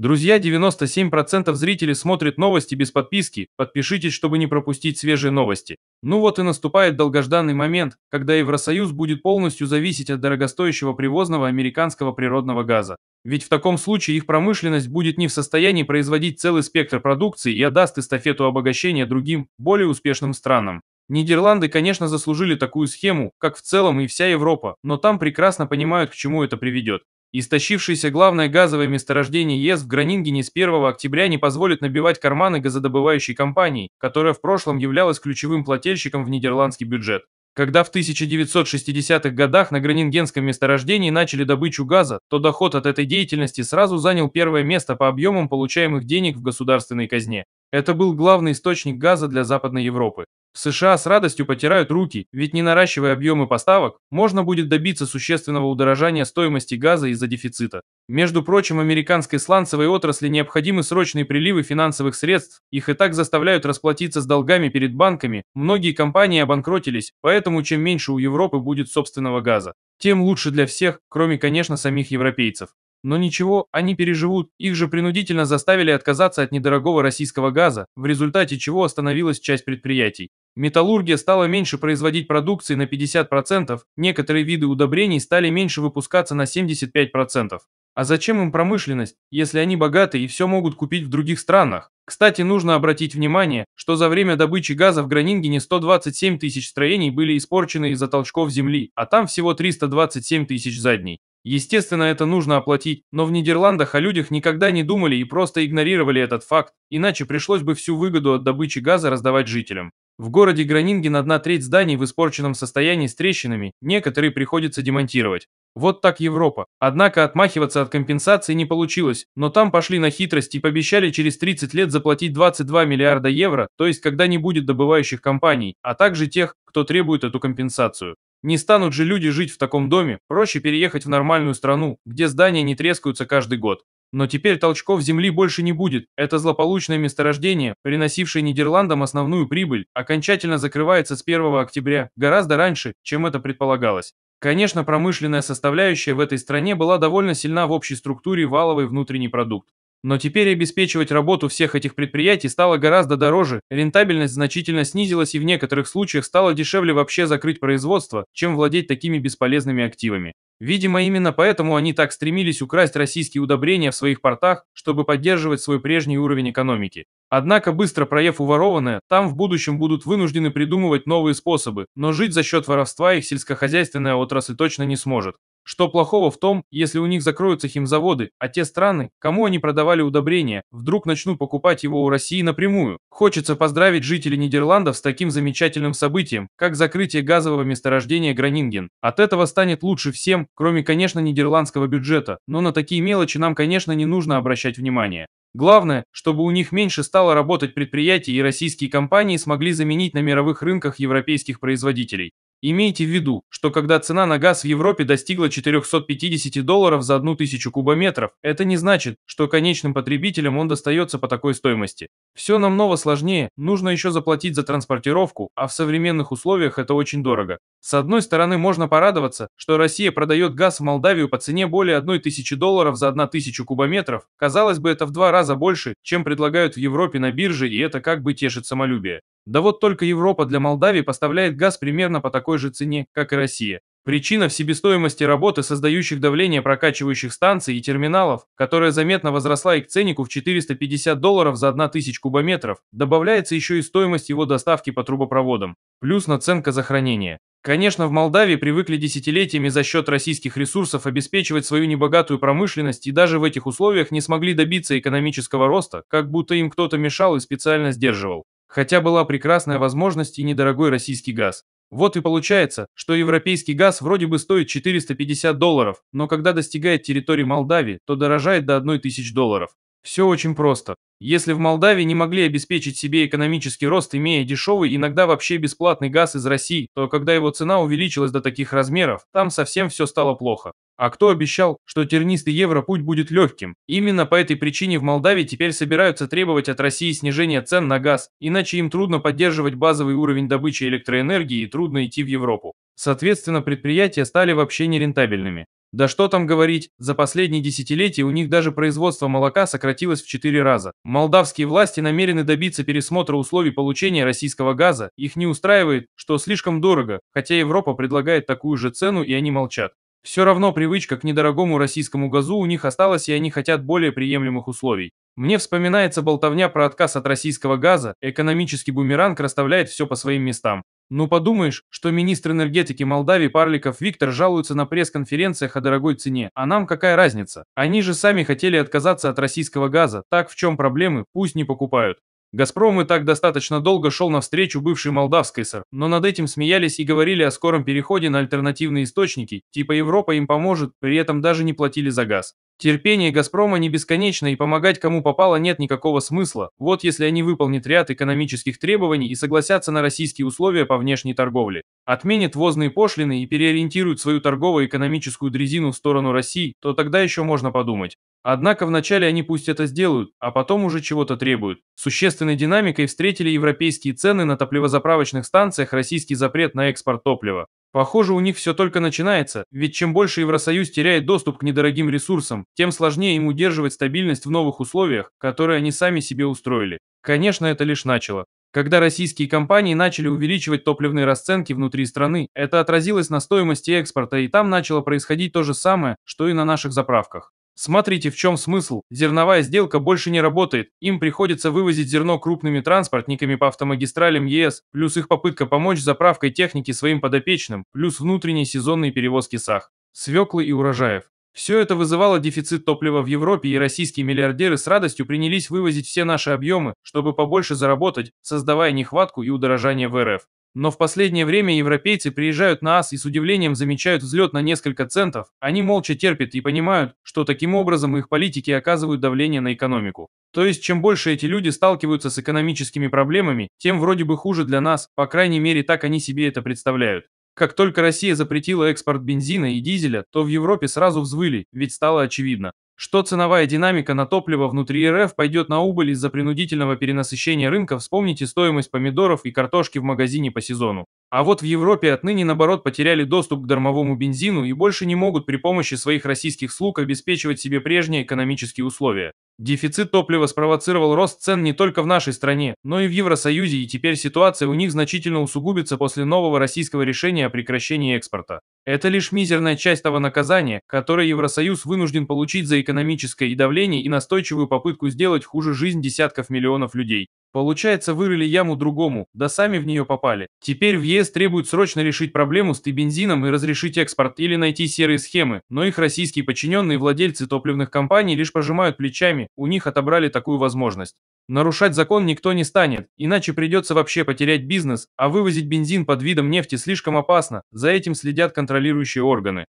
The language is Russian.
Друзья, 97% зрителей смотрят новости без подписки, подпишитесь, чтобы не пропустить свежие новости. Ну вот и наступает долгожданный момент, когда Евросоюз будет полностью зависеть от дорогостоящего привозного американского природного газа. Ведь в таком случае их промышленность будет не в состоянии производить целый спектр продукции и отдаст эстафету обогащения другим, более успешным странам. Нидерланды, конечно, заслужили такую схему, как в целом и вся Европа, но там прекрасно понимают, к чему это приведет. Истощившееся главное газовое месторождение ЕС в Гранингене с 1 октября не позволит набивать карманы газодобывающей компании, которая в прошлом являлась ключевым плательщиком в нидерландский бюджет. Когда в 1960-х годах на Гранингенском месторождении начали добычу газа, то доход от этой деятельности сразу занял первое место по объемам получаемых денег в государственной казне. Это был главный источник газа для Западной Европы. В США с радостью потирают руки, ведь не наращивая объемы поставок, можно будет добиться существенного удорожания стоимости газа из-за дефицита. Между прочим, американской сланцевой отрасли необходимы срочные приливы финансовых средств, их и так заставляют расплатиться с долгами перед банками, многие компании обанкротились, поэтому чем меньше у Европы будет собственного газа, тем лучше для всех, кроме, конечно, самих европейцев. Но ничего, они переживут, их же принудительно заставили отказаться от недорогого российского газа, в результате чего остановилась часть предприятий. Металлургия стала меньше производить продукции на 50%, некоторые виды удобрений стали меньше выпускаться на 75%. А зачем им промышленность, если они богаты и все могут купить в других странах? Кстати, нужно обратить внимание, что за время добычи газа в Гранингене 127 тысяч строений были испорчены из-за толчков земли, а там всего 327 тысяч задней. Естественно, это нужно оплатить, но в Нидерландах о людях никогда не думали и просто игнорировали этот факт, иначе пришлось бы всю выгоду от добычи газа раздавать жителям. В городе Гранинген одна треть зданий в испорченном состоянии с трещинами, некоторые приходится демонтировать. Вот так Европа. Однако отмахиваться от компенсации не получилось, но там пошли на хитрость и пообещали через 30 лет заплатить 22 миллиарда евро, то есть когда не будет добывающих компаний, а также тех, кто требует эту компенсацию. Не станут же люди жить в таком доме, проще переехать в нормальную страну, где здания не трескаются каждый год. Но теперь толчков земли больше не будет. Это злополучное месторождение, приносившее Нидерландам основную прибыль, окончательно закрывается с 1 октября, гораздо раньше, чем это предполагалось. Конечно, промышленная составляющая в этой стране была довольно сильна в общей структуре валовый внутренний продукт. Но теперь обеспечивать работу всех этих предприятий стало гораздо дороже, рентабельность значительно снизилась и в некоторых случаях стало дешевле вообще закрыть производство, чем владеть такими бесполезными активами. Видимо, именно поэтому они так стремились украсть российские удобрения в своих портах, чтобы поддерживать свой прежний уровень экономики. Однако, быстро проев уворованное, там в будущем будут вынуждены придумывать новые способы, но жить за счет воровства их сельскохозяйственная отрасль точно не сможет. Что плохого в том, если у них закроются химзаводы, а те страны, кому они продавали удобрения, вдруг начнут покупать его у России напрямую? Хочется поздравить жителей Нидерландов с таким замечательным событием, как закрытие газового месторождения Гранинген. От этого станет лучше всем, кроме, конечно, нидерландского бюджета, но на такие мелочи нам, конечно, не нужно обращать внимание. Главное, чтобы у них меньше стало работать предприятий и российские компании смогли заменить на мировых рынках европейских производителей. Имейте в виду, что когда цена на газ в Европе достигла 450 долларов за 1000 кубометров, это не значит, что конечным потребителям он достается по такой стоимости. Все намного сложнее, нужно еще заплатить за транспортировку, а в современных условиях это очень дорого. С одной стороны, можно порадоваться, что Россия продает газ в Молдавию по цене более 1000 долларов за 1000 кубометров, казалось бы это в два раза больше, чем предлагают в Европе на бирже и это как бы тешит самолюбие. Да вот только Европа для Молдавии поставляет газ примерно по такой же цене, как и Россия. Причина в себестоимости работы создающих давление прокачивающих станций и терминалов, которая заметно возросла и к ценнику в 450 долларов за 1000 кубометров, добавляется еще и стоимость его доставки по трубопроводам, плюс наценка за хранение. Конечно, в Молдавии привыкли десятилетиями за счет российских ресурсов обеспечивать свою небогатую промышленность и даже в этих условиях не смогли добиться экономического роста, как будто им кто-то мешал и специально сдерживал. Хотя была прекрасная возможность и недорогой российский газ. Вот и получается, что европейский газ вроде бы стоит 450 долларов, но когда достигает территории Молдавии, то дорожает до 1000 долларов. Все очень просто. Если в Молдавии не могли обеспечить себе экономический рост, имея дешевый, иногда вообще бесплатный газ из России, то когда его цена увеличилась до таких размеров, там совсем все стало плохо. А кто обещал, что тернистый евро путь будет легким? Именно по этой причине в Молдавии теперь собираются требовать от России снижения цен на газ, иначе им трудно поддерживать базовый уровень добычи электроэнергии и трудно идти в Европу. Соответственно, предприятия стали вообще нерентабельными. Да что там говорить, за последние десятилетия у них даже производство молока сократилось в 4 раза. Молдавские власти намерены добиться пересмотра условий получения российского газа, их не устраивает, что слишком дорого, хотя Европа предлагает такую же цену и они молчат. Все равно привычка к недорогому российскому газу у них осталась и они хотят более приемлемых условий. Мне вспоминается болтовня про отказ от российского газа, экономический бумеранг расставляет все по своим местам. Ну подумаешь, что министр энергетики Молдавии Парликов Виктор жалуется на пресс-конференциях о дорогой цене, а нам какая разница? Они же сами хотели отказаться от российского газа, так в чем проблемы, пусть не покупают. «Газпром» и так достаточно долго шел навстречу бывшей молдавской СР, но над этим смеялись и говорили о скором переходе на альтернативные источники, типа Европа им поможет, при этом даже не платили за газ. Терпение «Газпрома» не бесконечно и помогать кому попало нет никакого смысла, вот если они выполнят ряд экономических требований и согласятся на российские условия по внешней торговле, отменят возные пошлины и переориентируют свою торгово-экономическую дрезину в сторону России, то тогда еще можно подумать. Однако вначале они пусть это сделают, а потом уже чего-то требуют. Существенной динамикой встретили европейские цены на топливозаправочных станциях российский запрет на экспорт топлива. Похоже, у них все только начинается, ведь чем больше Евросоюз теряет доступ к недорогим ресурсам, тем сложнее им удерживать стабильность в новых условиях, которые они сами себе устроили. Конечно, это лишь начало. Когда российские компании начали увеличивать топливные расценки внутри страны, это отразилось на стоимости экспорта и там начало происходить то же самое, что и на наших заправках. Смотрите, в чем смысл. Зерновая сделка больше не работает. Им приходится вывозить зерно крупными транспортниками по автомагистралям ЕС, плюс их попытка помочь заправкой техники своим подопечным, плюс внутренние сезонные перевозки САХ, свеклы и урожаев. Все это вызывало дефицит топлива в Европе, и российские миллиардеры с радостью принялись вывозить все наши объемы, чтобы побольше заработать, создавая нехватку и удорожание в РФ. Но в последнее время европейцы приезжают на АС и с удивлением замечают взлет на несколько центов, они молча терпят и понимают, что таким образом их политики оказывают давление на экономику. То есть чем больше эти люди сталкиваются с экономическими проблемами, тем вроде бы хуже для нас, по крайней мере так они себе это представляют. Как только Россия запретила экспорт бензина и дизеля, то в Европе сразу взвыли, ведь стало очевидно, что ценовая динамика на топливо внутри РФ пойдет на убыль из-за принудительного перенасыщения рынка, вспомните стоимость помидоров и картошки в магазине по сезону. А вот в Европе отныне наоборот потеряли доступ к дармовому бензину и больше не могут при помощи своих российских слуг обеспечивать себе прежние экономические условия. Дефицит топлива спровоцировал рост цен не только в нашей стране, но и в Евросоюзе, и теперь ситуация у них значительно усугубится после нового российского решения о прекращении экспорта. Это лишь мизерная часть того наказания, которое Евросоюз вынужден получить за экономические экономическое и давление и настойчивую попытку сделать хуже жизнь десятков миллионов людей. Получается, вырыли яму другому, да сами в нее попали. Теперь в ЕС требуют срочно решить проблему с бензином и разрешить экспорт или найти серые схемы, но их российские подчиненные владельцы топливных компаний лишь пожимают плечами, у них отобрали такую возможность. Нарушать закон никто не станет, иначе придется вообще потерять бизнес, а вывозить бензин под видом нефти слишком опасно, за этим следят контролирующие органы.